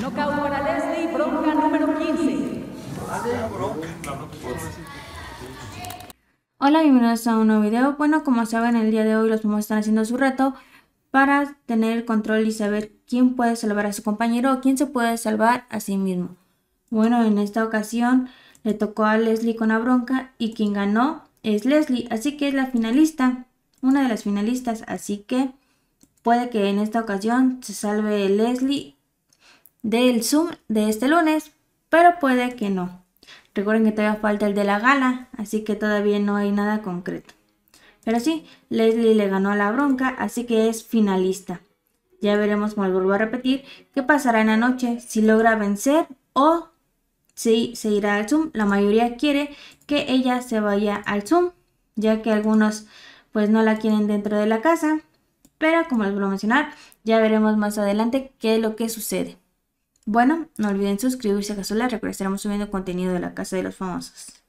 Knockout para Leslie, bronca número 15. Hola, bienvenidos a un nuevo video. Bueno, como saben, el día de hoy los primos están haciendo su reto para tener el control y saber quién puede salvar a su compañero o quién se puede salvar a sí mismo. Bueno, en esta ocasión le tocó a Leslie con la bronca y quien ganó es Leslie, así que es la finalista, una de las finalistas, así que puede que en esta ocasión se salve Leslie del Zoom de este lunes, pero puede que no. Recuerden que todavía falta el de la gala, así que todavía no hay nada concreto. Pero sí, Leslie le ganó a la bronca, así que es finalista. Ya veremos, como vuelvo a repetir, qué pasará en la noche, si logra vencer o si se irá al Zoom. La mayoría quiere que ella se vaya al Zoom, ya que algunos pues no la quieren dentro de la casa. Pero como les vuelvo a mencionar, ya veremos más adelante qué es lo que sucede. Bueno, no olviden suscribirse a Casola, Recordaremos estaremos subiendo contenido de la Casa de los Famosos.